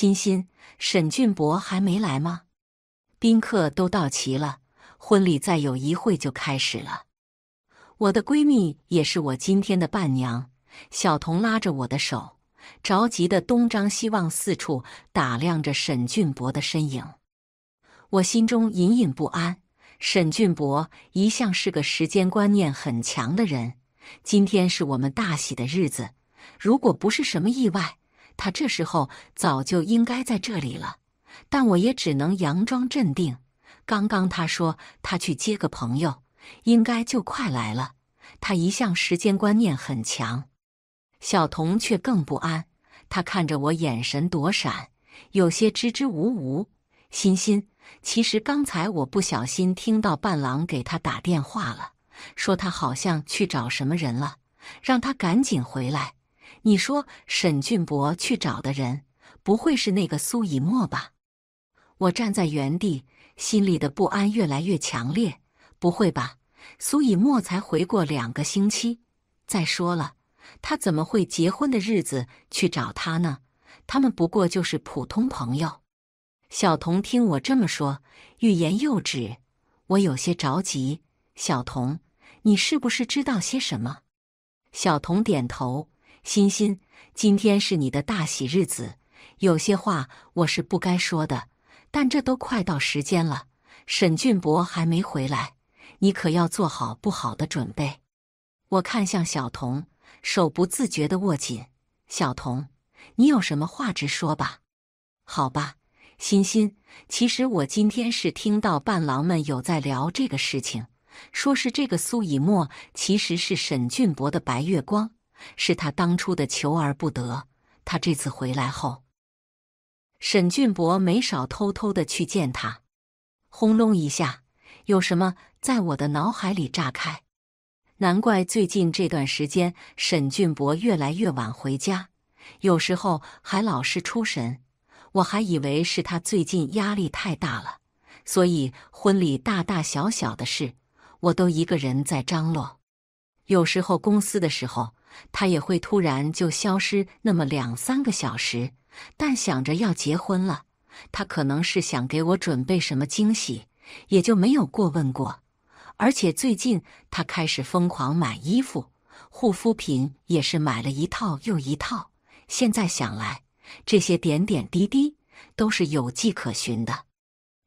欣欣，沈俊博还没来吗？宾客都到齐了，婚礼再有一会就开始了。我的闺蜜也是我今天的伴娘，小童拉着我的手，着急的东张西望，四处打量着沈俊博的身影。我心中隐隐不安。沈俊博一向是个时间观念很强的人，今天是我们大喜的日子，如果不是什么意外。他这时候早就应该在这里了，但我也只能佯装镇定。刚刚他说他去接个朋友，应该就快来了。他一向时间观念很强。小童却更不安，他看着我，眼神躲闪，有些支支吾吾。欣欣，其实刚才我不小心听到伴郎给他打电话了，说他好像去找什么人了，让他赶紧回来。你说沈俊博去找的人不会是那个苏以沫吧？我站在原地，心里的不安越来越强烈。不会吧？苏以沫才回过两个星期。再说了，他怎么会结婚的日子去找他呢？他们不过就是普通朋友。小童听我这么说，欲言又止。我有些着急。小童，你是不是知道些什么？小童点头。欣欣，今天是你的大喜日子，有些话我是不该说的，但这都快到时间了，沈俊博还没回来，你可要做好不好的准备。我看向小童，手不自觉的握紧。小童，你有什么话直说吧。好吧，欣欣，其实我今天是听到伴郎们有在聊这个事情，说是这个苏以沫其实是沈俊博的白月光。是他当初的求而不得。他这次回来后，沈俊博没少偷偷的去见他。轰隆一下，有什么在我的脑海里炸开？难怪最近这段时间，沈俊博越来越晚回家，有时候还老是出神。我还以为是他最近压力太大了，所以婚礼大大小小的事，我都一个人在张罗。有时候公司的时候。他也会突然就消失那么两三个小时，但想着要结婚了，他可能是想给我准备什么惊喜，也就没有过问过。而且最近他开始疯狂买衣服、护肤品，也是买了一套又一套。现在想来，这些点点滴滴都是有迹可循的。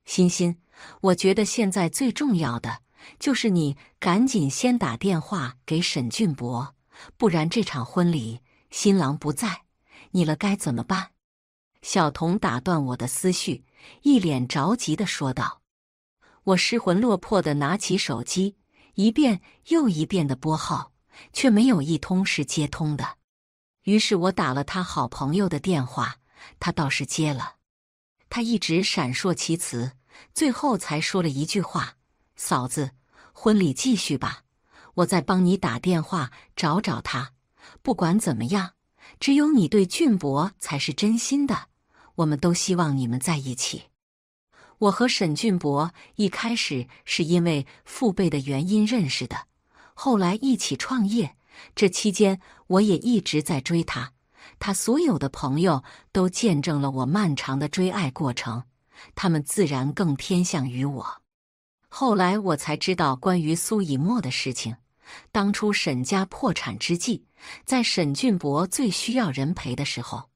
欣欣，我觉得现在最重要的就是你赶紧先打电话给沈俊博。不然这场婚礼，新郎不在，你了该怎么办？小童打断我的思绪，一脸着急地说道。我失魂落魄地拿起手机，一遍又一遍地拨号，却没有一通是接通的。于是我打了他好朋友的电话，他倒是接了。他一直闪烁其词，最后才说了一句话：“嫂子，婚礼继续吧。”我再帮你打电话找找他。不管怎么样，只有你对俊博才是真心的。我们都希望你们在一起。我和沈俊博一开始是因为父辈的原因认识的，后来一起创业。这期间，我也一直在追他。他所有的朋友都见证了我漫长的追爱过程，他们自然更偏向于我。后来我才知道关于苏以沫的事情。当初沈家破产之际，在沈俊博最需要人陪的时候，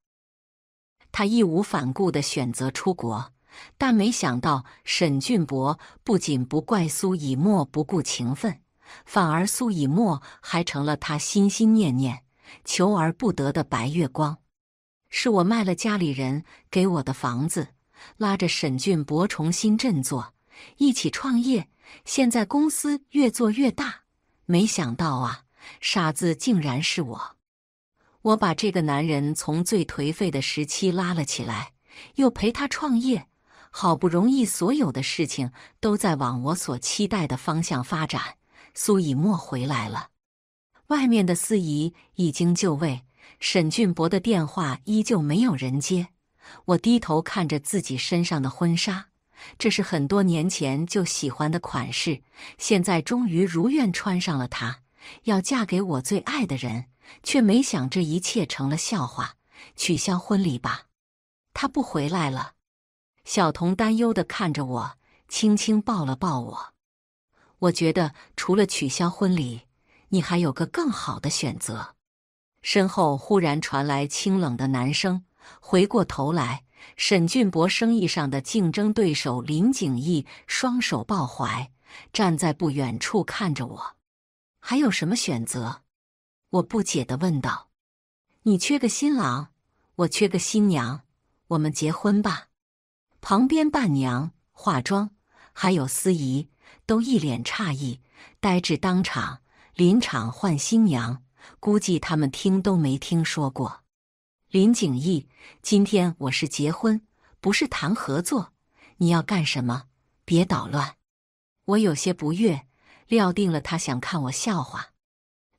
他义无反顾的选择出国，但没想到沈俊博不仅不怪苏以沫不顾情分，反而苏以沫还成了他心心念念、求而不得的白月光。是我卖了家里人给我的房子，拉着沈俊博重新振作，一起创业，现在公司越做越大。没想到啊，傻子竟然是我！我把这个男人从最颓废的时期拉了起来，又陪他创业，好不容易，所有的事情都在往我所期待的方向发展。苏以沫回来了，外面的司仪已经就位，沈俊博的电话依旧没有人接。我低头看着自己身上的婚纱。这是很多年前就喜欢的款式，现在终于如愿穿上了它。要嫁给我最爱的人，却没想这一切成了笑话。取消婚礼吧，他不回来了。小童担忧地看着我，轻轻抱了抱我。我觉得除了取消婚礼，你还有个更好的选择。身后忽然传来清冷的男声，回过头来。沈俊博生意上的竞争对手林景逸双手抱怀，站在不远处看着我。还有什么选择？我不解地问道。你缺个新郎，我缺个新娘，我们结婚吧。旁边伴娘、化妆还有司仪都一脸诧异，呆滞当场。临场换新娘，估计他们听都没听说过。林景逸，今天我是结婚，不是谈合作。你要干什么？别捣乱！我有些不悦，料定了他想看我笑话。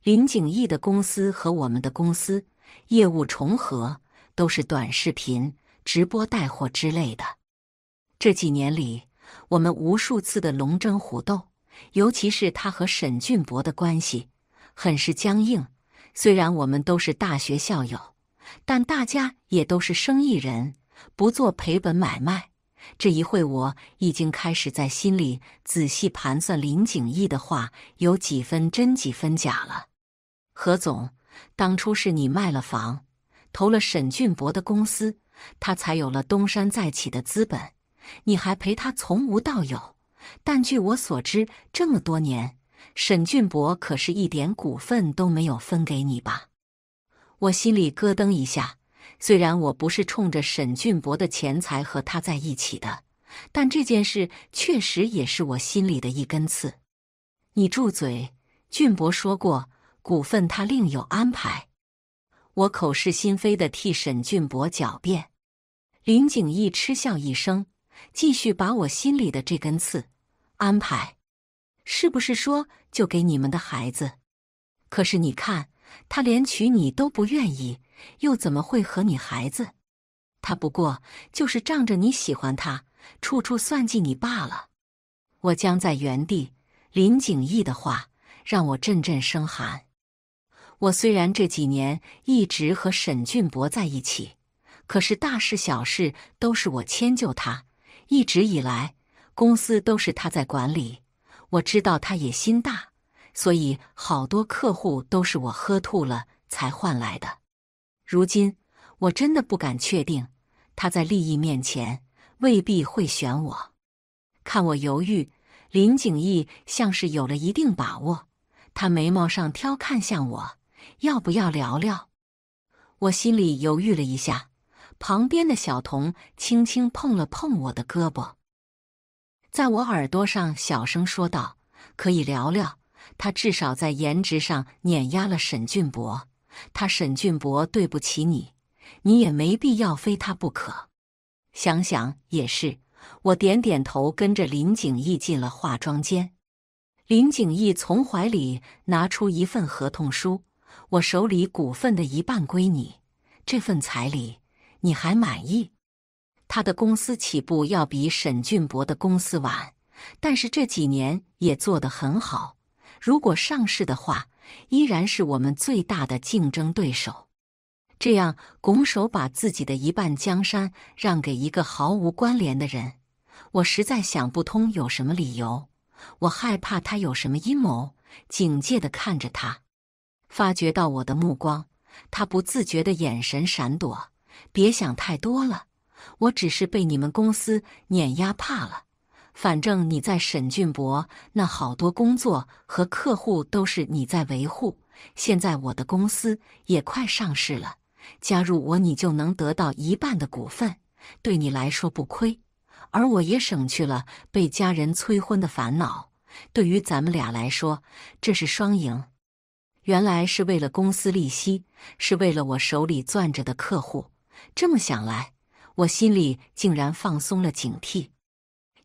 林景逸的公司和我们的公司业务重合，都是短视频、直播带货之类的。这几年里，我们无数次的龙争虎斗，尤其是他和沈俊博的关系，很是僵硬。虽然我们都是大学校友。但大家也都是生意人，不做赔本买卖。这一会，我已经开始在心里仔细盘算林景逸的话有几分真，几分假了。何总，当初是你卖了房，投了沈俊博的公司，他才有了东山再起的资本。你还陪他从无到有，但据我所知，这么多年，沈俊博可是一点股份都没有分给你吧？我心里咯噔一下，虽然我不是冲着沈俊博的钱财和他在一起的，但这件事确实也是我心里的一根刺。你住嘴！俊博说过，股份他另有安排。我口是心非的替沈俊博狡辩。林景逸嗤笑一声，继续把我心里的这根刺安排，是不是说就给你们的孩子？可是你看。他连娶你都不愿意，又怎么会和你孩子？他不过就是仗着你喜欢他，处处算计你罢了。我僵在原地，林景逸的话让我阵阵生寒。我虽然这几年一直和沈俊博在一起，可是大事小事都是我迁就他。一直以来，公司都是他在管理，我知道他也心大。所以，好多客户都是我喝吐了才换来的。如今，我真的不敢确定，他在利益面前未必会选我。看我犹豫，林景逸像是有了一定把握，他眉毛上挑，看向我：“要不要聊聊？”我心里犹豫了一下，旁边的小童轻轻碰了碰我的胳膊，在我耳朵上小声说道：“可以聊聊。”他至少在颜值上碾压了沈俊博，他沈俊博对不起你，你也没必要非他不可。想想也是，我点点头，跟着林景逸进了化妆间。林景逸从怀里拿出一份合同书，我手里股份的一半归你，这份彩礼你还满意？他的公司起步要比沈俊博的公司晚，但是这几年也做得很好。如果上市的话，依然是我们最大的竞争对手。这样拱手把自己的一半江山让给一个毫无关联的人，我实在想不通有什么理由。我害怕他有什么阴谋，警戒的看着他，发觉到我的目光，他不自觉的眼神闪躲。别想太多了，我只是被你们公司碾压怕了。反正你在沈俊博那好多工作和客户都是你在维护。现在我的公司也快上市了，加入我你就能得到一半的股份，对你来说不亏，而我也省去了被家人催婚的烦恼。对于咱们俩来说，这是双赢。原来是为了公司利息，是为了我手里攥着的客户。这么想来，我心里竟然放松了警惕。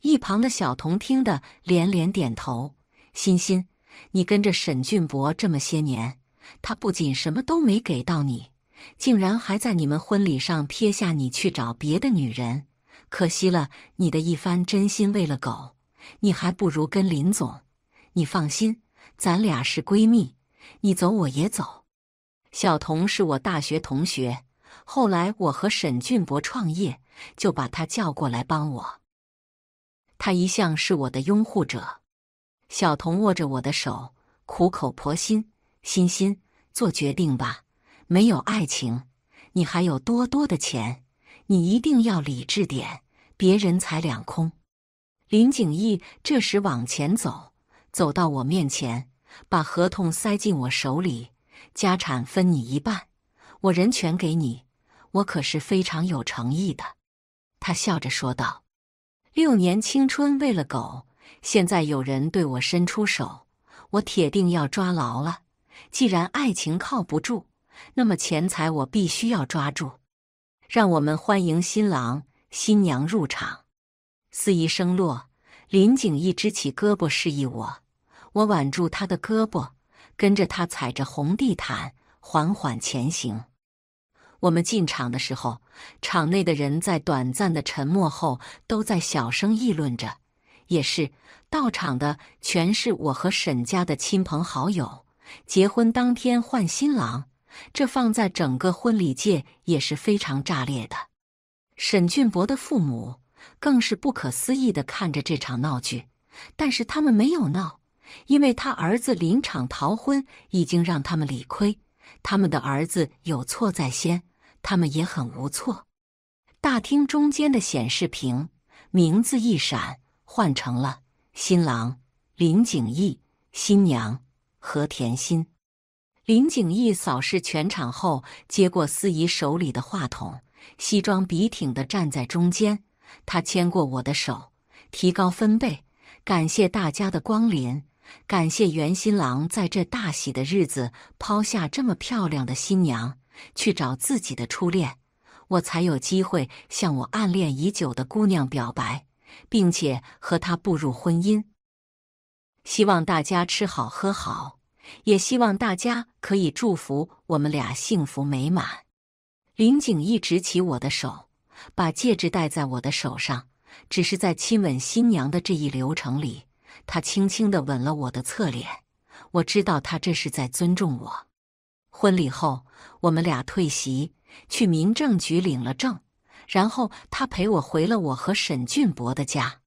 一旁的小童听得连连点头。欣欣，你跟着沈俊博这么些年，他不仅什么都没给到你，竟然还在你们婚礼上撇下你去找别的女人，可惜了你的一番真心喂了狗。你还不如跟林总。你放心，咱俩是闺蜜，你走我也走。小童是我大学同学，后来我和沈俊博创业，就把她叫过来帮我。他一向是我的拥护者。小童握着我的手，苦口婆心：“欣欣，做决定吧。没有爱情，你还有多多的钱，你一定要理智点，别人财两空。”林景逸这时往前走，走到我面前，把合同塞进我手里：“家产分你一半，我人全给你。我可是非常有诚意的。”他笑着说道。六年青春喂了狗，现在有人对我伸出手，我铁定要抓牢了。既然爱情靠不住，那么钱财我必须要抓住。让我们欢迎新郎新娘入场。司仪声落，林景逸支起胳膊示意我，我挽住他的胳膊，跟着他踩着红地毯缓缓前行。我们进场的时候，场内的人在短暂的沉默后，都在小声议论着。也是到场的全是我和沈家的亲朋好友。结婚当天换新郎，这放在整个婚礼界也是非常炸裂的。沈俊博的父母更是不可思议的看着这场闹剧，但是他们没有闹，因为他儿子临场逃婚已经让他们理亏，他们的儿子有错在先。他们也很无措。大厅中间的显示屏名字一闪，换成了新郎林景逸，新娘何甜心。林景逸扫视全场后，接过司仪手里的话筒，西装笔挺的站在中间。他牵过我的手，提高分贝：“感谢大家的光临，感谢袁新郎在这大喜的日子抛下这么漂亮的新娘。”去找自己的初恋，我才有机会向我暗恋已久的姑娘表白，并且和她步入婚姻。希望大家吃好喝好，也希望大家可以祝福我们俩幸福美满。林景一直起我的手，把戒指戴在我的手上。只是在亲吻新娘的这一流程里，他轻轻的吻了我的侧脸。我知道他这是在尊重我。婚礼后，我们俩退席去民政局领了证，然后他陪我回了我和沈俊博的家。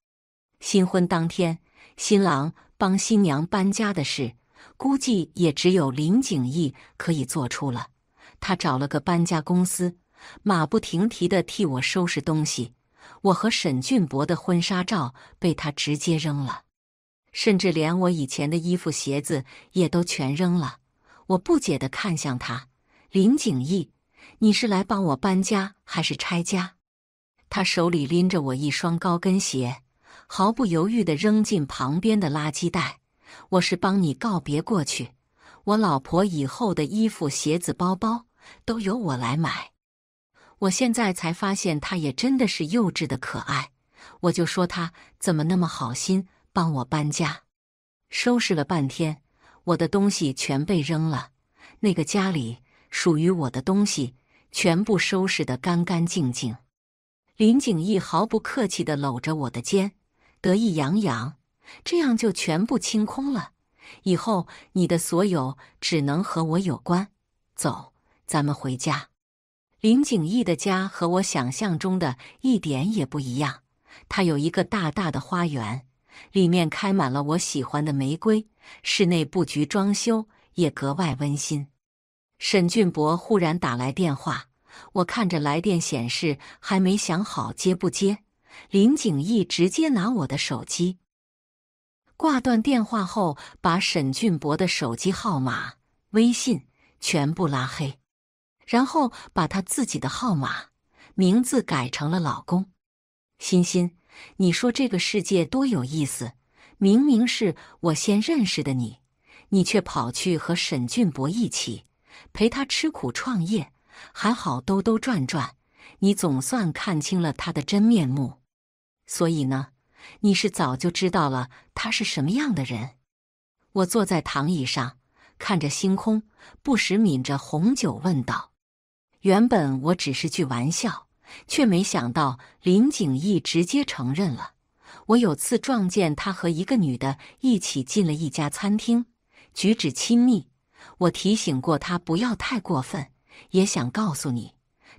新婚当天，新郎帮新娘搬家的事，估计也只有林景逸可以做出了。他找了个搬家公司，马不停蹄的替我收拾东西。我和沈俊博的婚纱照被他直接扔了，甚至连我以前的衣服鞋子也都全扔了。我不解地看向他，林景逸，你是来帮我搬家还是拆家？他手里拎着我一双高跟鞋，毫不犹豫地扔进旁边的垃圾袋。我是帮你告别过去，我老婆以后的衣服、鞋子、包包都由我来买。我现在才发现，他也真的是幼稚的可爱。我就说他怎么那么好心帮我搬家，收拾了半天。我的东西全被扔了，那个家里属于我的东西全部收拾得干干净净。林景逸毫不客气地搂着我的肩，得意洋洋：“这样就全部清空了，以后你的所有只能和我有关。”走，咱们回家。林景逸的家和我想象中的一点也不一样，他有一个大大的花园。里面开满了我喜欢的玫瑰，室内布局装修也格外温馨。沈俊博忽然打来电话，我看着来电显示，还没想好接不接。林景逸直接拿我的手机挂断电话后，把沈俊博的手机号码、微信全部拉黑，然后把他自己的号码名字改成了老公，欣欣。你说这个世界多有意思！明明是我先认识的你，你却跑去和沈俊博一起陪他吃苦创业，还好兜兜转转，你总算看清了他的真面目。所以呢，你是早就知道了他是什么样的人？我坐在躺椅上，看着星空，不时抿着红酒问道：“原本我只是句玩笑。”却没想到林景逸直接承认了。我有次撞见他和一个女的一起进了一家餐厅，举止亲密。我提醒过他不要太过分，也想告诉你，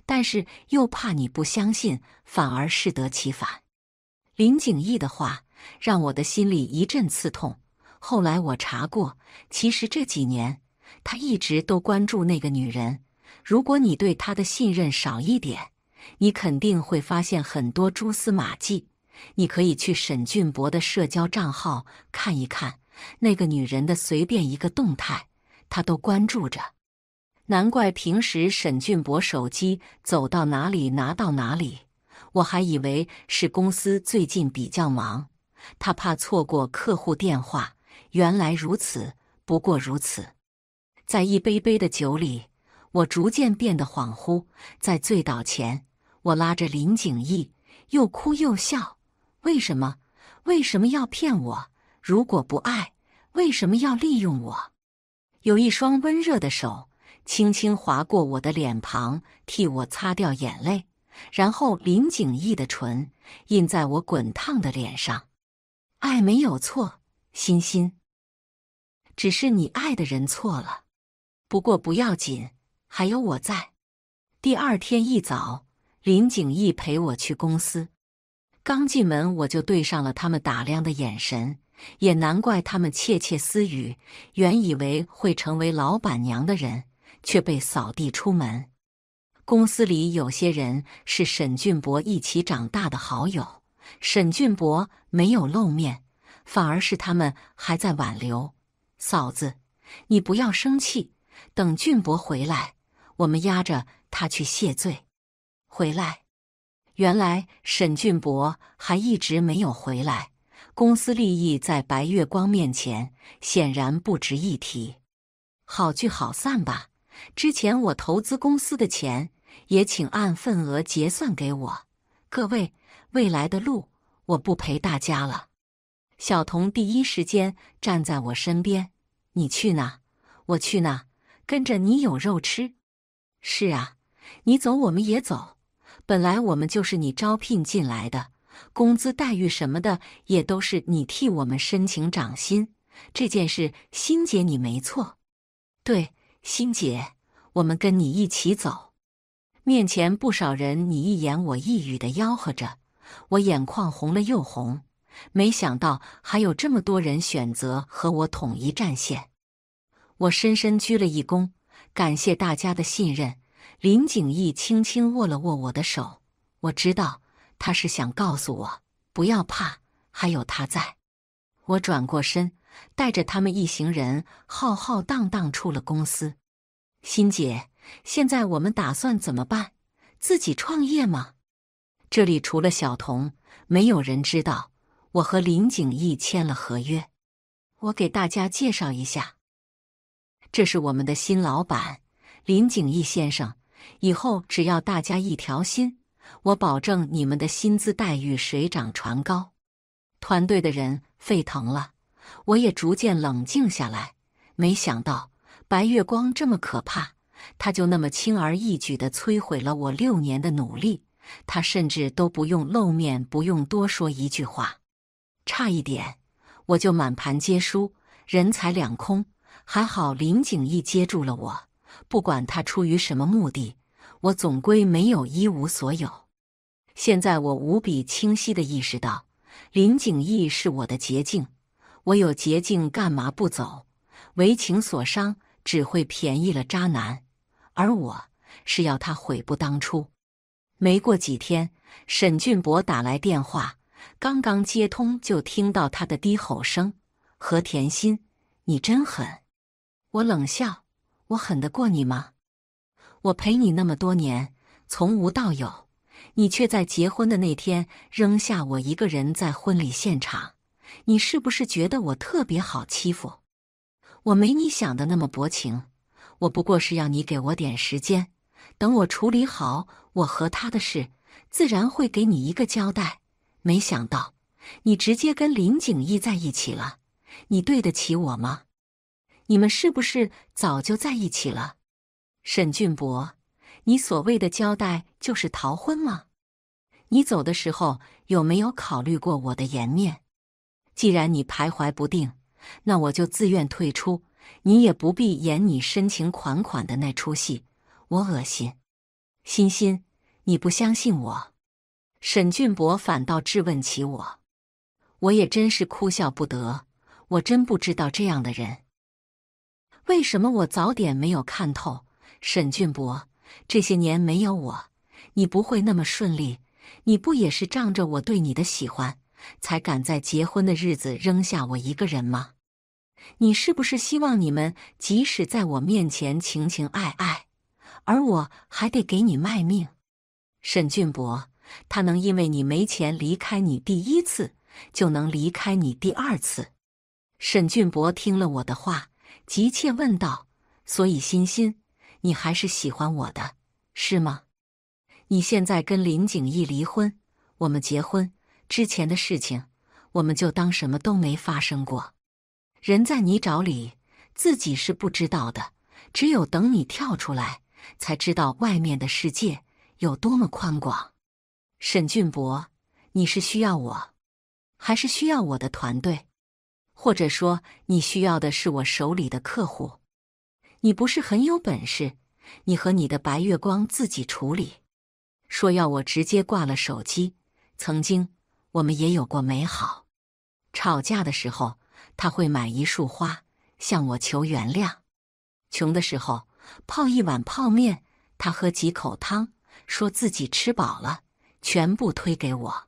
但是又怕你不相信，反而适得其反。林景逸的话让我的心里一阵刺痛。后来我查过，其实这几年他一直都关注那个女人。如果你对他的信任少一点。你肯定会发现很多蛛丝马迹。你可以去沈俊博的社交账号看一看，那个女人的随便一个动态，他都关注着。难怪平时沈俊博手机走到哪里拿到哪里，我还以为是公司最近比较忙，他怕错过客户电话。原来如此，不过如此。在一杯杯的酒里，我逐渐变得恍惚，在醉倒前。我拉着林景逸，又哭又笑。为什么？为什么要骗我？如果不爱，为什么要利用我？有一双温热的手轻轻划过我的脸庞，替我擦掉眼泪。然后，林景逸的唇印在我滚烫的脸上。爱没有错，欣欣，只是你爱的人错了。不过不要紧，还有我在。第二天一早。林景逸陪我去公司，刚进门我就对上了他们打量的眼神，也难怪他们窃窃私语。原以为会成为老板娘的人，却被扫地出门。公司里有些人是沈俊博一起长大的好友，沈俊博没有露面，反而是他们还在挽留嫂子。你不要生气，等俊博回来，我们压着他去谢罪。回来，原来沈俊博还一直没有回来。公司利益在白月光面前显然不值一提，好聚好散吧。之前我投资公司的钱也请按份额结算给我。各位，未来的路我不陪大家了。小童第一时间站在我身边，你去哪，我去哪，跟着你有肉吃。是啊，你走我们也走。本来我们就是你招聘进来的，工资待遇什么的也都是你替我们申请涨薪。这件事，欣姐你没错。对，欣姐，我们跟你一起走。面前不少人，你一言我一语的吆喝着，我眼眶红了又红。没想到还有这么多人选择和我统一战线。我深深鞠了一躬，感谢大家的信任。林景逸轻轻握了握我的手，我知道他是想告诉我不要怕，还有他在。我转过身，带着他们一行人浩浩荡荡出了公司。欣姐，现在我们打算怎么办？自己创业吗？这里除了小童，没有人知道我和林景逸签了合约。我给大家介绍一下，这是我们的新老板林景逸先生。以后只要大家一条心，我保证你们的薪资待遇水涨船高。团队的人沸腾了，我也逐渐冷静下来。没想到白月光这么可怕，他就那么轻而易举地摧毁了我六年的努力。他甚至都不用露面，不用多说一句话，差一点我就满盘皆输，人财两空。还好林景逸接住了我。不管他出于什么目的，我总归没有一无所有。现在我无比清晰的意识到，林景逸是我的捷径。我有捷径，干嘛不走？为情所伤，只会便宜了渣男。而我是要他悔不当初。没过几天，沈俊博打来电话，刚刚接通就听到他的低吼声：“何甜心，你真狠！”我冷笑。我狠得过你吗？我陪你那么多年，从无到有，你却在结婚的那天扔下我一个人在婚礼现场。你是不是觉得我特别好欺负？我没你想的那么薄情。我不过是要你给我点时间，等我处理好我和他的事，自然会给你一个交代。没想到你直接跟林景逸在一起了，你对得起我吗？你们是不是早就在一起了，沈俊博？你所谓的交代就是逃婚吗？你走的时候有没有考虑过我的颜面？既然你徘徊不定，那我就自愿退出。你也不必演你深情款款的那出戏，我恶心。欣欣，你不相信我？沈俊博反倒质问起我，我也真是哭笑不得。我真不知道这样的人。为什么我早点没有看透？沈俊博，这些年没有我，你不会那么顺利。你不也是仗着我对你的喜欢，才敢在结婚的日子扔下我一个人吗？你是不是希望你们即使在我面前情情爱爱，而我还得给你卖命？沈俊博，他能因为你没钱离开你第一次，就能离开你第二次？沈俊博听了我的话。急切问道：“所以，欣欣，你还是喜欢我的，是吗？你现在跟林景逸离婚，我们结婚之前的事情，我们就当什么都没发生过。人在泥沼里，自己是不知道的，只有等你跳出来，才知道外面的世界有多么宽广。”沈俊博，你是需要我，还是需要我的团队？或者说，你需要的是我手里的客户。你不是很有本事，你和你的白月光自己处理。说要我直接挂了手机。曾经，我们也有过美好。吵架的时候，他会买一束花向我求原谅。穷的时候，泡一碗泡面，他喝几口汤，说自己吃饱了，全部推给我。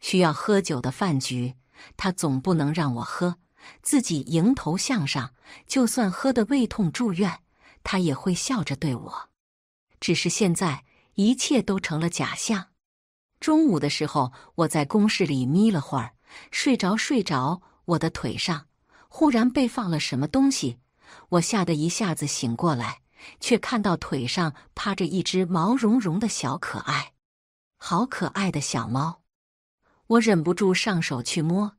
需要喝酒的饭局。他总不能让我喝，自己迎头向上，就算喝得胃痛住院，他也会笑着对我。只是现在一切都成了假象。中午的时候，我在公室里眯了会儿，睡着睡着，我的腿上忽然被放了什么东西，我吓得一下子醒过来，却看到腿上趴着一只毛茸茸的小可爱，好可爱的小猫。我忍不住上手去摸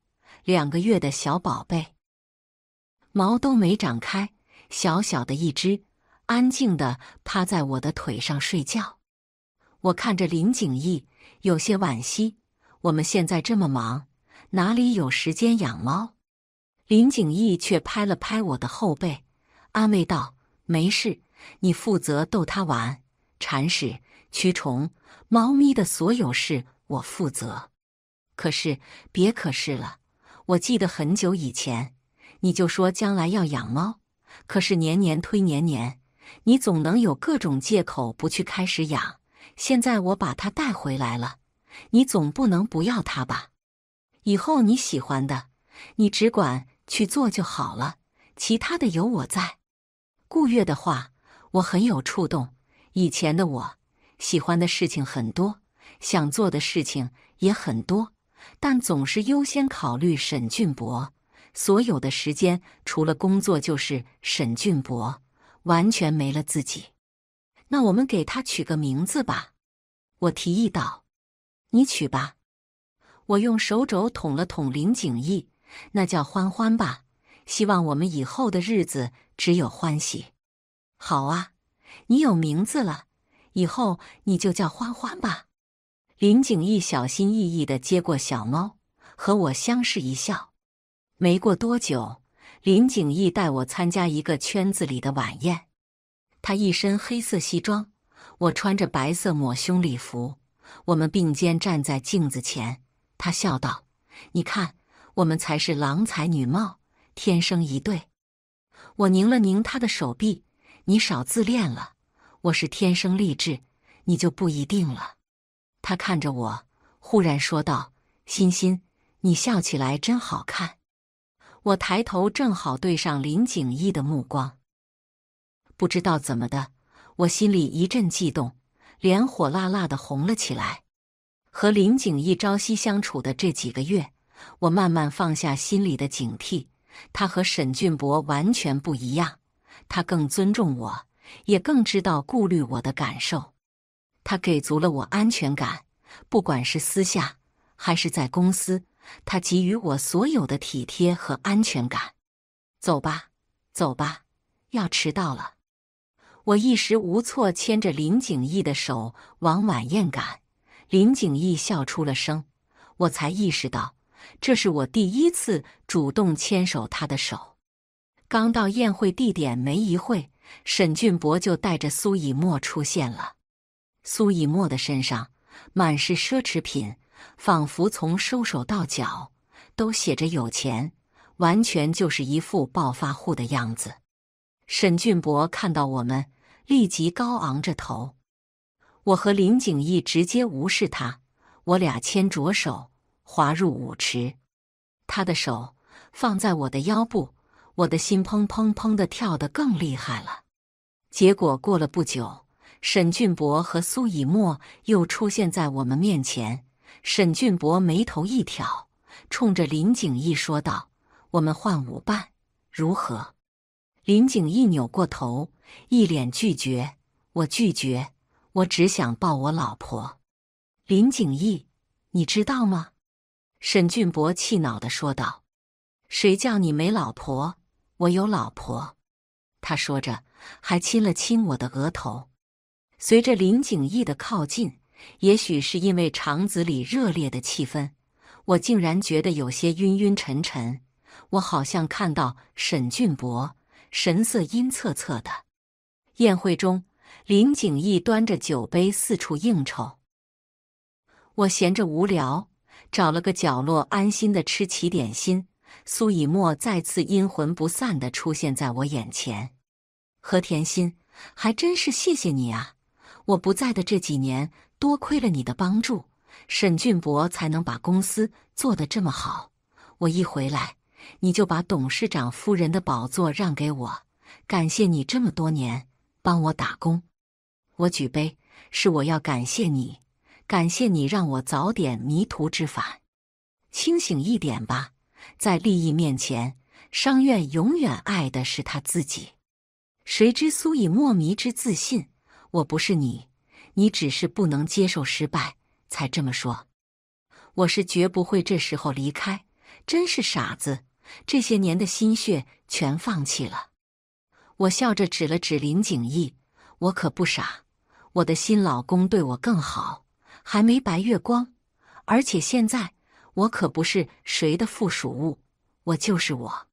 两个月的小宝贝，毛都没长开，小小的一只，安静的趴在我的腿上睡觉。我看着林景逸，有些惋惜。我们现在这么忙，哪里有时间养猫？林景逸却拍了拍我的后背，安慰道：“没事，你负责逗它玩、铲屎、驱虫，猫咪的所有事我负责。”可是别可是了，我记得很久以前，你就说将来要养猫，可是年年推年年，你总能有各种借口不去开始养。现在我把它带回来了，你总不能不要它吧？以后你喜欢的，你只管去做就好了，其他的有我在。顾月的话，我很有触动。以前的我，喜欢的事情很多，想做的事情也很多。但总是优先考虑沈俊博，所有的时间除了工作就是沈俊博，完全没了自己。那我们给他取个名字吧，我提议道。你取吧。我用手肘捅了捅林景逸，那叫欢欢吧。希望我们以后的日子只有欢喜。好啊，你有名字了，以后你就叫欢欢吧。林景逸小心翼翼地接过小猫，和我相视一笑。没过多久，林景逸带我参加一个圈子里的晚宴。他一身黑色西装，我穿着白色抹胸礼服。我们并肩站在镜子前，他笑道：“你看，我们才是郎才女貌，天生一对。”我拧了拧他的手臂：“你少自恋了，我是天生丽质，你就不一定了。”他看着我，忽然说道：“欣欣，你笑起来真好看。”我抬头，正好对上林景逸的目光。不知道怎么的，我心里一阵悸动，脸火辣辣的红了起来。和林景逸朝夕相处的这几个月，我慢慢放下心里的警惕。他和沈俊博完全不一样，他更尊重我，也更知道顾虑我的感受。他给足了我安全感，不管是私下还是在公司，他给予我所有的体贴和安全感。走吧，走吧，要迟到了。我一时无措，牵着林景逸的手往晚宴赶。林景逸笑出了声，我才意识到，这是我第一次主动牵手他的手。刚到宴会地点没一会，沈俊博就带着苏以沫出现了。苏以沫的身上满是奢侈品，仿佛从收手到脚都写着有钱，完全就是一副暴发户的样子。沈俊博看到我们，立即高昂着头。我和林景逸直接无视他，我俩牵着手滑入舞池。他的手放在我的腰部，我的心砰砰砰的跳得更厉害了。结果过了不久。沈俊博和苏以沫又出现在我们面前。沈俊博眉头一挑，冲着林景逸说道：“我们换舞伴，如何？”林景逸扭过头，一脸拒绝：“我拒绝，我只想抱我老婆。”林景逸，你知道吗？”沈俊博气恼的说道：“谁叫你没老婆？我有老婆。”他说着，还亲了亲我的额头。随着林景逸的靠近，也许是因为场子里热烈的气氛，我竟然觉得有些晕晕沉沉。我好像看到沈俊博神色阴恻恻的。宴会中，林景逸端着酒杯四处应酬。我闲着无聊，找了个角落安心的吃起点心。苏以沫再次阴魂不散的出现在我眼前。何甜心，还真是谢谢你啊！我不在的这几年，多亏了你的帮助，沈俊博才能把公司做得这么好。我一回来，你就把董事长夫人的宝座让给我，感谢你这么多年帮我打工。我举杯，是我要感谢你，感谢你让我早点迷途知返，清醒一点吧。在利益面前，商院永远爱的是他自己。谁知苏以墨迷之自信。我不是你，你只是不能接受失败才这么说。我是绝不会这时候离开，真是傻子！这些年的心血全放弃了。我笑着指了指林景逸，我可不傻，我的新老公对我更好，还没白月光。而且现在我可不是谁的附属物，我就是我。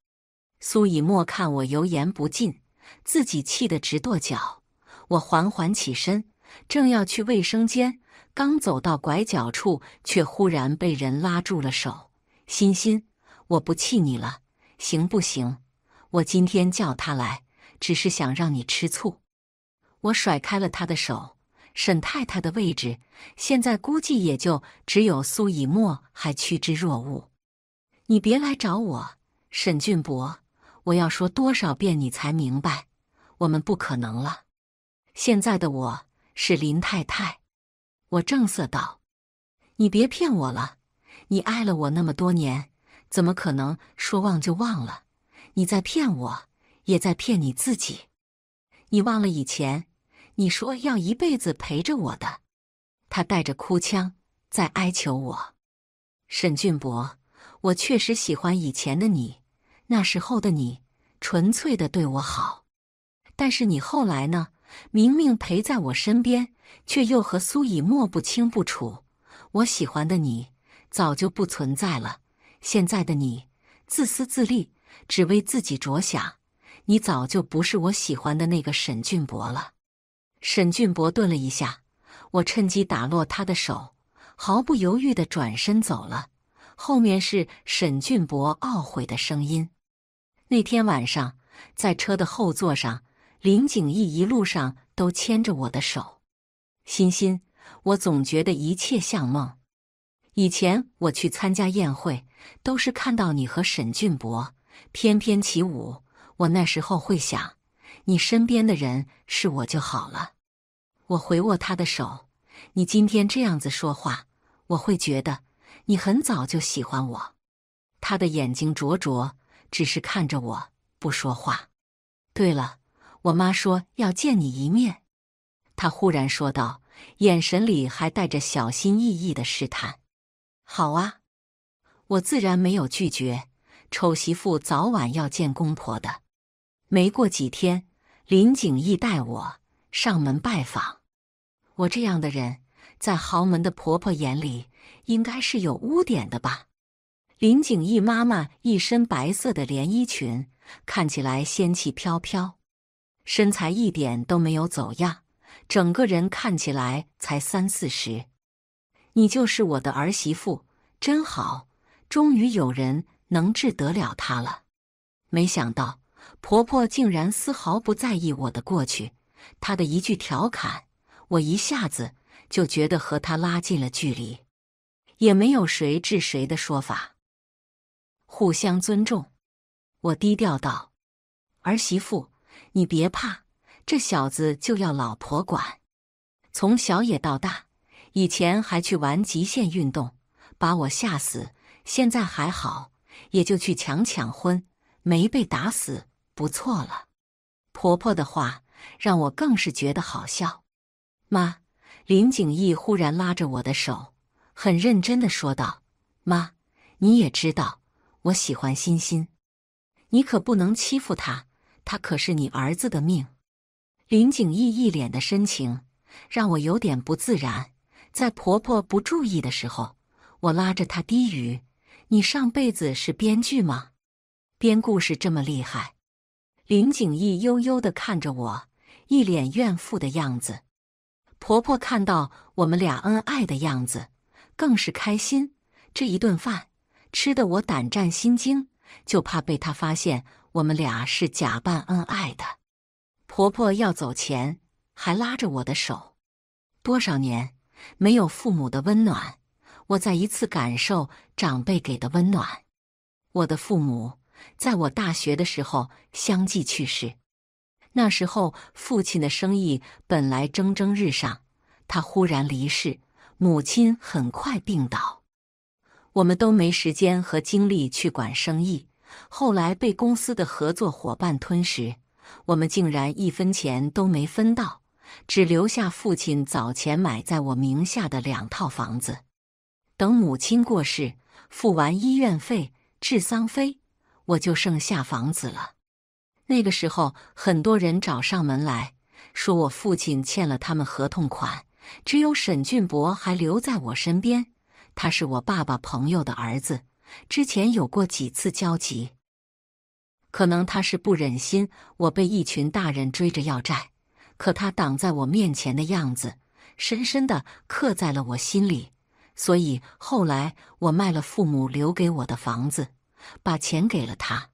苏以沫看我油盐不进，自己气得直跺脚。我缓缓起身，正要去卫生间，刚走到拐角处，却忽然被人拉住了手。欣欣，我不气你了，行不行？我今天叫他来，只是想让你吃醋。我甩开了他的手。沈太太的位置，现在估计也就只有苏以沫还趋之若鹜。你别来找我，沈俊博，我要说多少遍你才明白，我们不可能了。现在的我是林太太，我正色道：“你别骗我了，你爱了我那么多年，怎么可能说忘就忘了？你在骗我，也在骗你自己。你忘了以前，你说要一辈子陪着我的。”他带着哭腔在哀求我：“沈俊博，我确实喜欢以前的你，那时候的你纯粹的对我好，但是你后来呢？”明明陪在我身边，却又和苏以沫不清不楚。我喜欢的你早就不存在了。现在的你自私自利，只为自己着想。你早就不是我喜欢的那个沈俊博了。沈俊博顿了一下，我趁机打落他的手，毫不犹豫的转身走了。后面是沈俊博懊悔的声音。那天晚上，在车的后座上。林景逸一路上都牵着我的手，欣欣，我总觉得一切像梦。以前我去参加宴会，都是看到你和沈俊博翩翩起舞，我那时候会想，你身边的人是我就好了。我回握他的手，你今天这样子说话，我会觉得你很早就喜欢我。他的眼睛灼灼，只是看着我不说话。对了。我妈说要见你一面，她忽然说道，眼神里还带着小心翼翼的试探。好啊，我自然没有拒绝。丑媳妇早晚要见公婆的。没过几天，林景逸带我上门拜访。我这样的人，在豪门的婆婆眼里，应该是有污点的吧？林景逸妈妈一身白色的连衣裙，看起来仙气飘飘。身材一点都没有走样，整个人看起来才三四十。你就是我的儿媳妇，真好，终于有人能治得了她了。没想到婆婆竟然丝毫不在意我的过去，她的一句调侃，我一下子就觉得和她拉近了距离。也没有谁治谁的说法，互相尊重。我低调道：“儿媳妇。”你别怕，这小子就要老婆管，从小也到大，以前还去玩极限运动，把我吓死。现在还好，也就去抢抢婚，没被打死，不错了。婆婆的话让我更是觉得好笑。妈，林景逸忽然拉着我的手，很认真的说道：“妈，你也知道我喜欢欣欣，你可不能欺负她。”他可是你儿子的命，林景逸一脸的深情，让我有点不自然。在婆婆不注意的时候，我拉着她低语：“你上辈子是编剧吗？编故事这么厉害？”林景逸悠悠的看着我，一脸怨妇的样子。婆婆看到我们俩恩爱的样子，更是开心。这一顿饭吃的我胆战心惊，就怕被她发现。我们俩是假扮恩爱的，婆婆要走前还拉着我的手。多少年没有父母的温暖，我在一次感受长辈给的温暖。我的父母在我大学的时候相继去世。那时候父亲的生意本来蒸蒸日上，他忽然离世，母亲很快病倒，我们都没时间和精力去管生意。后来被公司的合作伙伴吞食，我们竟然一分钱都没分到，只留下父亲早前买在我名下的两套房子。等母亲过世，付完医院费、治丧费，我就剩下房子了。那个时候，很多人找上门来说我父亲欠了他们合同款，只有沈俊博还留在我身边，他是我爸爸朋友的儿子。之前有过几次交集，可能他是不忍心我被一群大人追着要债，可他挡在我面前的样子，深深的刻在了我心里。所以后来我卖了父母留给我的房子，把钱给了他。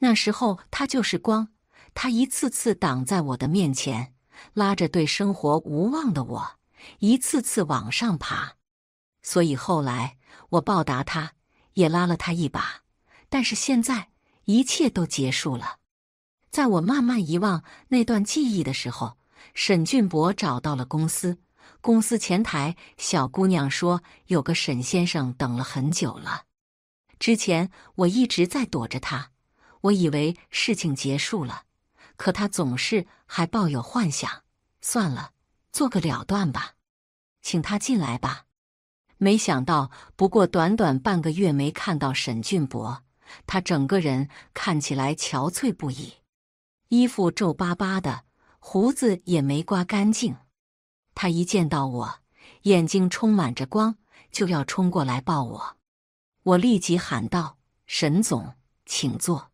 那时候他就是光，他一次次挡在我的面前，拉着对生活无望的我，一次次往上爬。所以后来我报答他。也拉了他一把，但是现在一切都结束了。在我慢慢遗忘那段记忆的时候，沈俊博找到了公司。公司前台小姑娘说，有个沈先生等了很久了。之前我一直在躲着他，我以为事情结束了，可他总是还抱有幻想。算了，做个了断吧，请他进来吧。没想到，不过短短半个月没看到沈俊博，他整个人看起来憔悴不已，衣服皱巴巴的，胡子也没刮干净。他一见到我，眼睛充满着光，就要冲过来抱我。我立即喊道：“沈总，请坐。”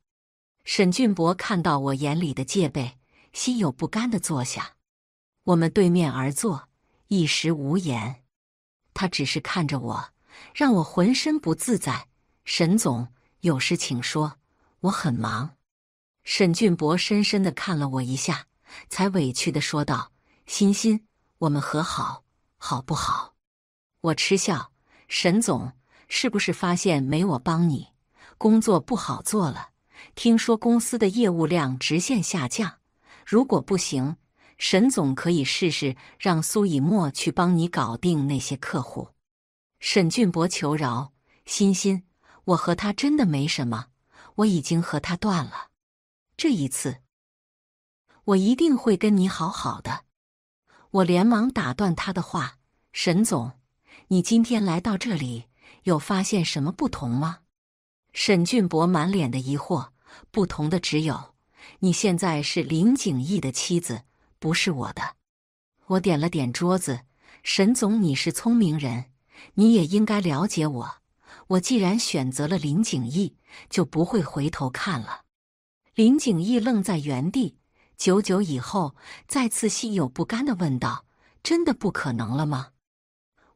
沈俊博看到我眼里的戒备，心有不甘的坐下。我们对面而坐，一时无言。他只是看着我，让我浑身不自在。沈总有事请说，我很忙。沈俊博深深的看了我一下，才委屈的说道：“欣欣，我们和好，好不好？”我嗤笑：“沈总，是不是发现没我帮你，工作不好做了？听说公司的业务量直线下降，如果不行。”沈总可以试试让苏以沫去帮你搞定那些客户。沈俊博求饶，欣欣，我和他真的没什么，我已经和他断了。这一次，我一定会跟你好好的。我连忙打断他的话：“沈总，你今天来到这里，有发现什么不同吗？”沈俊博满脸的疑惑：“不同的只有，你现在是林景逸的妻子。”不是我的，我点了点桌子。沈总，你是聪明人，你也应该了解我。我既然选择了林景逸，就不会回头看了。林景逸愣在原地，久久以后，再次心有不甘的问道：“真的不可能了吗？”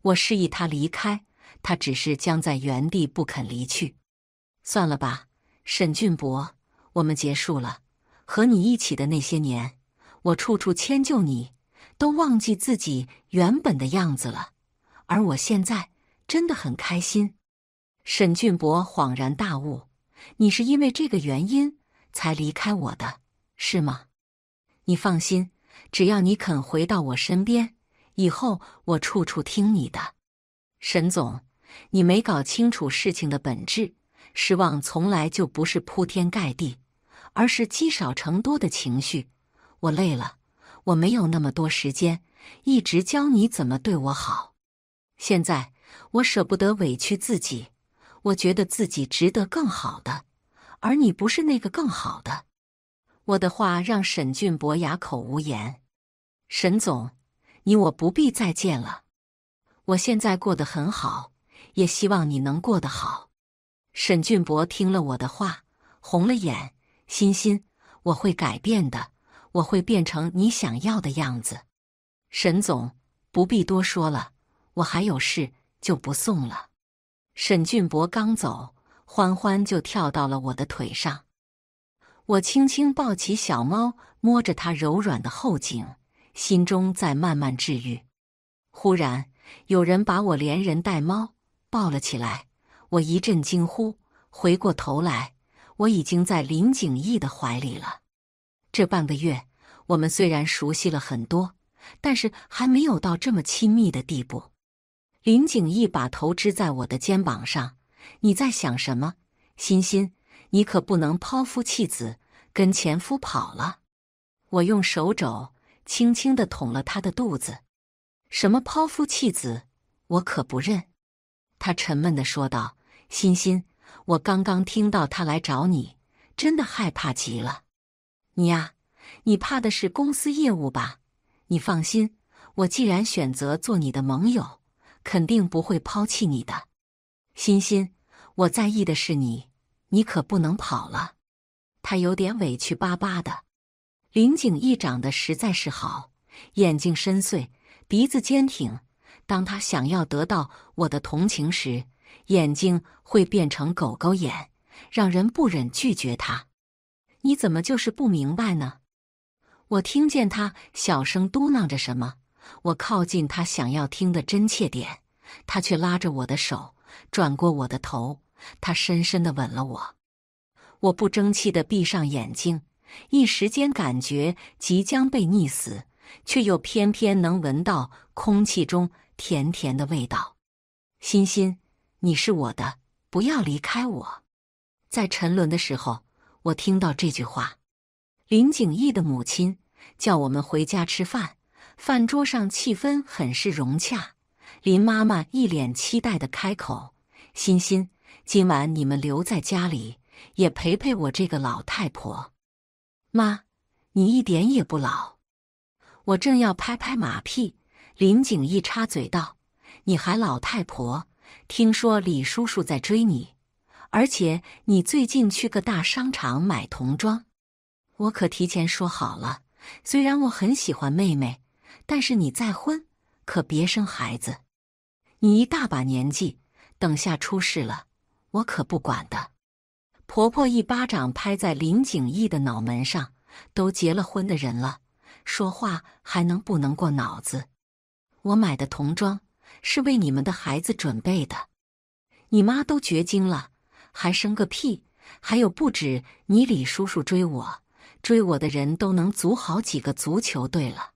我示意他离开，他只是僵在原地不肯离去。算了吧，沈俊博，我们结束了。和你一起的那些年。我处处迁就你，都忘记自己原本的样子了。而我现在真的很开心。沈俊博恍然大悟：“你是因为这个原因才离开我的，是吗？”你放心，只要你肯回到我身边，以后我处处听你的。沈总，你没搞清楚事情的本质。失望从来就不是铺天盖地，而是积少成多的情绪。我累了，我没有那么多时间一直教你怎么对我好。现在我舍不得委屈自己，我觉得自己值得更好的，而你不是那个更好的。我的话让沈俊博哑口无言。沈总，你我不必再见了。我现在过得很好，也希望你能过得好。沈俊博听了我的话，红了眼，欣欣，我会改变的。我会变成你想要的样子，沈总不必多说了，我还有事就不送了。沈俊博刚走，欢欢就跳到了我的腿上，我轻轻抱起小猫，摸着它柔软的后颈，心中在慢慢治愈。忽然有人把我连人带猫抱了起来，我一阵惊呼，回过头来，我已经在林景逸的怀里了。这半个月，我们虽然熟悉了很多，但是还没有到这么亲密的地步。林景逸把头支在我的肩膀上：“你在想什么，欣欣？你可不能抛夫弃子，跟前夫跑了。”我用手肘轻轻的捅了他的肚子：“什么抛夫弃子？我可不认。”他沉闷的说道：“欣欣，我刚刚听到他来找你，真的害怕极了。”你呀，你怕的是公司业务吧？你放心，我既然选择做你的盟友，肯定不会抛弃你的。欣欣，我在意的是你，你可不能跑了。他有点委屈巴巴的。林景逸长得实在是好，眼睛深邃，鼻子坚挺。当他想要得到我的同情时，眼睛会变成狗狗眼，让人不忍拒绝他。你怎么就是不明白呢？我听见他小声嘟囔着什么，我靠近他，想要听的真切点，他却拉着我的手，转过我的头，他深深的吻了我。我不争气的闭上眼睛，一时间感觉即将被溺死，却又偏偏能闻到空气中甜甜的味道。欣欣，你是我的，不要离开我，在沉沦的时候。我听到这句话，林景逸的母亲叫我们回家吃饭。饭桌上气氛很是融洽，林妈妈一脸期待的开口：“欣欣，今晚你们留在家里，也陪陪我这个老太婆。”“妈，你一点也不老。”我正要拍拍马屁，林景逸插嘴道：“你还老太婆？听说李叔叔在追你。”而且你最近去个大商场买童装，我可提前说好了。虽然我很喜欢妹妹，但是你再婚可别生孩子。你一大把年纪，等下出事了，我可不管的。婆婆一巴掌拍在林景逸的脑门上，都结了婚的人了，说话还能不能过脑子？我买的童装是为你们的孩子准备的，你妈都绝经了。还生个屁！还有不止你李叔叔追我，追我的人都能组好几个足球队了。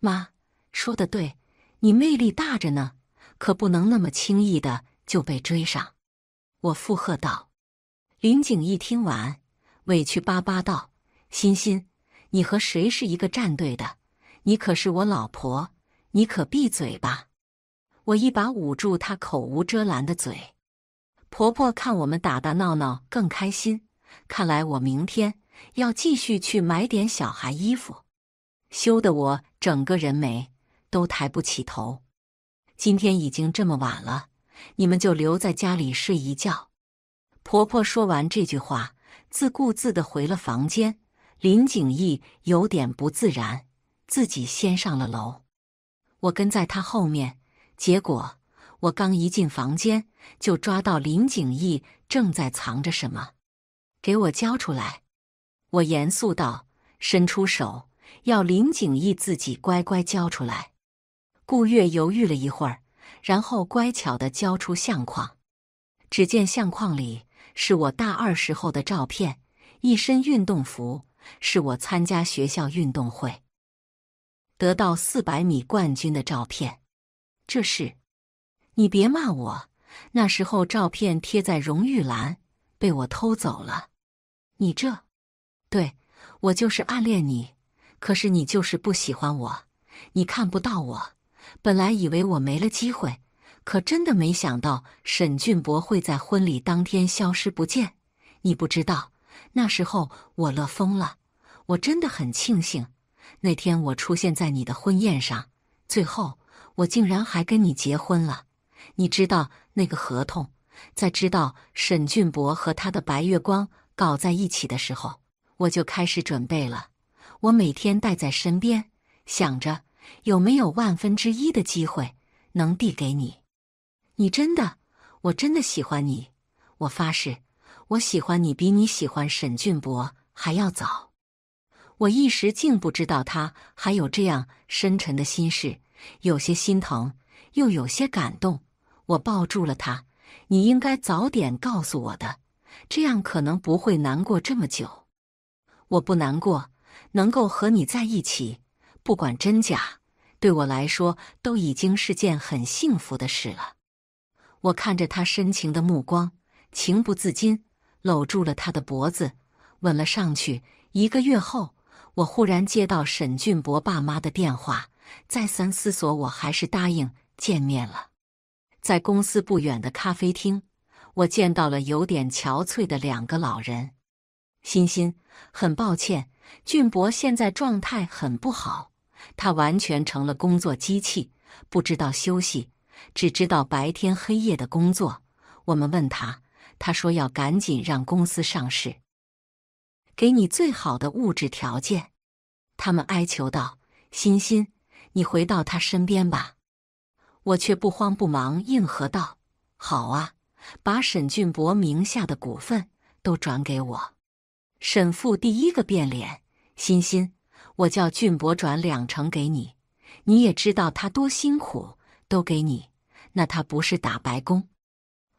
妈说的对，你魅力大着呢，可不能那么轻易的就被追上。我附和道。林景一听完，委屈巴巴道：“欣欣，你和谁是一个战队的？你可是我老婆，你可闭嘴吧！”我一把捂住他口无遮拦的嘴。婆婆看我们打打闹闹更开心，看来我明天要继续去买点小孩衣服。羞得我整个人没都抬不起头。今天已经这么晚了，你们就留在家里睡一觉。婆婆说完这句话，自顾自的回了房间。林景逸有点不自然，自己先上了楼。我跟在他后面，结果我刚一进房间。就抓到林景逸正在藏着什么，给我交出来！我严肃道，伸出手，要林景逸自己乖乖交出来。顾月犹豫了一会儿，然后乖巧的交出相框。只见相框里是我大二时候的照片，一身运动服，是我参加学校运动会得到四百米冠军的照片。这是，你别骂我。那时候照片贴在荣誉栏，被我偷走了。你这，对我就是暗恋你，可是你就是不喜欢我。你看不到我，本来以为我没了机会，可真的没想到沈俊博会在婚礼当天消失不见。你不知道，那时候我乐疯了。我真的很庆幸，那天我出现在你的婚宴上，最后我竟然还跟你结婚了。你知道。那个合同，在知道沈俊博和他的白月光搞在一起的时候，我就开始准备了。我每天带在身边，想着有没有万分之一的机会能递给你。你真的，我真的喜欢你。我发誓，我喜欢你比你喜欢沈俊博还要早。我一时竟不知道他还有这样深沉的心事，有些心疼，又有些感动。我抱住了他，你应该早点告诉我的，这样可能不会难过这么久。我不难过，能够和你在一起，不管真假，对我来说都已经是件很幸福的事了。我看着他深情的目光，情不自禁搂住了他的脖子，吻了上去。一个月后，我忽然接到沈俊博爸妈的电话，再三思索，我还是答应见面了。在公司不远的咖啡厅，我见到了有点憔悴的两个老人。欣欣，很抱歉，俊博现在状态很不好，他完全成了工作机器，不知道休息，只知道白天黑夜的工作。我们问他，他说要赶紧让公司上市，给你最好的物质条件。他们哀求道：“欣欣，你回到他身边吧。”我却不慌不忙应和道：“好啊，把沈俊博名下的股份都转给我。”沈父第一个变脸：“欣欣，我叫俊博转两成给你，你也知道他多辛苦，都给你，那他不是打白工？”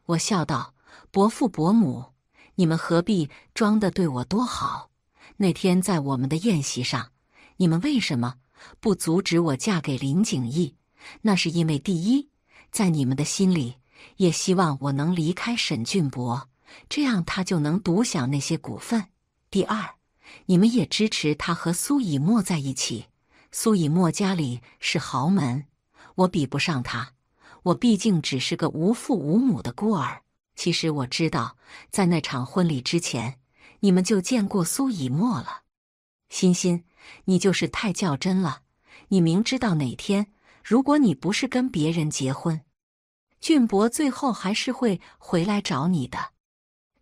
我笑道：“伯父伯母，你们何必装的对我多好？那天在我们的宴席上，你们为什么不阻止我嫁给林景逸？”那是因为，第一，在你们的心里，也希望我能离开沈俊博，这样他就能独享那些股份。第二，你们也支持他和苏以沫在一起。苏以沫家里是豪门，我比不上他。我毕竟只是个无父无母的孤儿。其实我知道，在那场婚礼之前，你们就见过苏以沫了。欣欣，你就是太较真了。你明知道哪天。如果你不是跟别人结婚，俊博最后还是会回来找你的。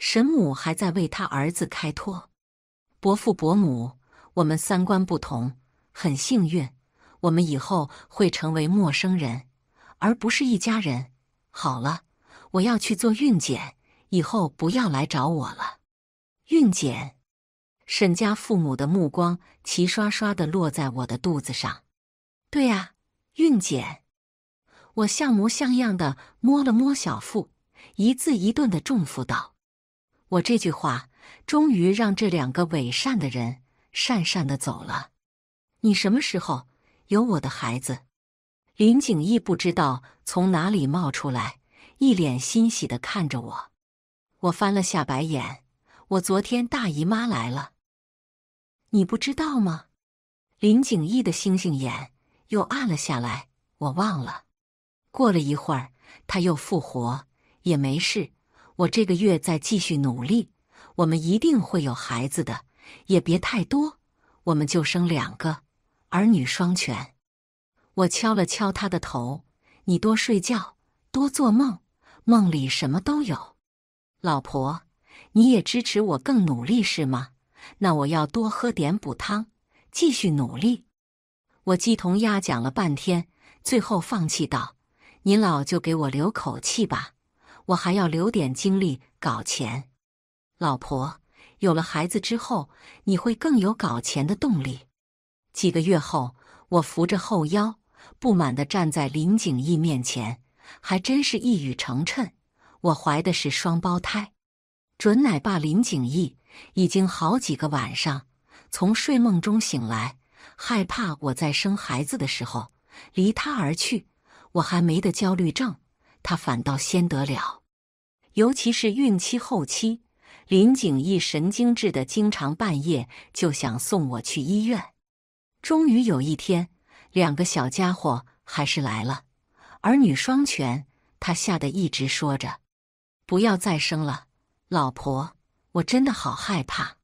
沈母还在为他儿子开脱。伯父伯母，我们三观不同，很幸运，我们以后会成为陌生人，而不是一家人。好了，我要去做孕检，以后不要来找我了。孕检，沈家父母的目光齐刷刷的落在我的肚子上。对呀。孕检，我像模像样的摸了摸小腹，一字一顿的重复道：“我这句话终于让这两个伪善的人讪讪的走了。”你什么时候有我的孩子？林景逸不知道从哪里冒出来，一脸欣喜的看着我。我翻了下白眼：“我昨天大姨妈来了，你不知道吗？”林景逸的星星眼。又暗了下来，我忘了。过了一会儿，他又复活，也没事。我这个月再继续努力，我们一定会有孩子的。也别太多，我们就生两个，儿女双全。我敲了敲他的头：“你多睡觉，多做梦，梦里什么都有。”老婆，你也支持我更努力是吗？那我要多喝点补汤，继续努力。我鸡同鸭讲了半天，最后放弃道：“您老就给我留口气吧，我还要留点精力搞钱。”老婆有了孩子之后，你会更有搞钱的动力。几个月后，我扶着后腰，不满地站在林景逸面前，还真是一语成谶。我怀的是双胞胎，准奶爸林景逸已经好几个晚上从睡梦中醒来。害怕我在生孩子的时候离他而去，我还没得焦虑症，他反倒先得了。尤其是孕期后期，林景逸神经质的，经常半夜就想送我去医院。终于有一天，两个小家伙还是来了，儿女双全，他吓得一直说着：“不要再生了，老婆，我真的好害怕。”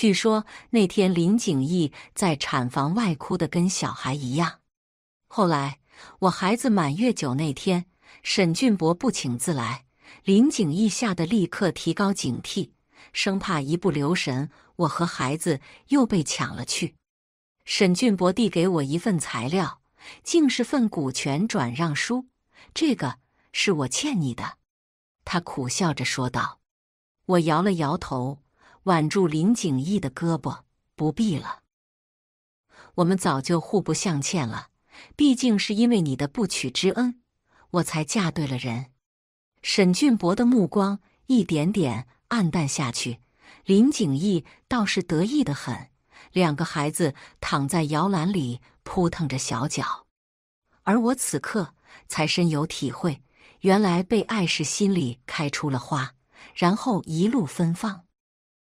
据说那天林景逸在产房外哭得跟小孩一样。后来我孩子满月酒那天，沈俊博不请自来，林景逸吓得立刻提高警惕，生怕一不留神我和孩子又被抢了去。沈俊博递给我一份材料，竟是份股权转让书。这个是我欠你的，他苦笑着说道。我摇了摇头。挽住林景逸的胳膊，不必了。我们早就互不相欠了。毕竟是因为你的不娶之恩，我才嫁对了人。沈俊博的目光一点点暗淡下去，林景逸倒是得意的很。两个孩子躺在摇篮里扑腾着小脚，而我此刻才深有体会：原来被爱是心里开出了花，然后一路芬芳。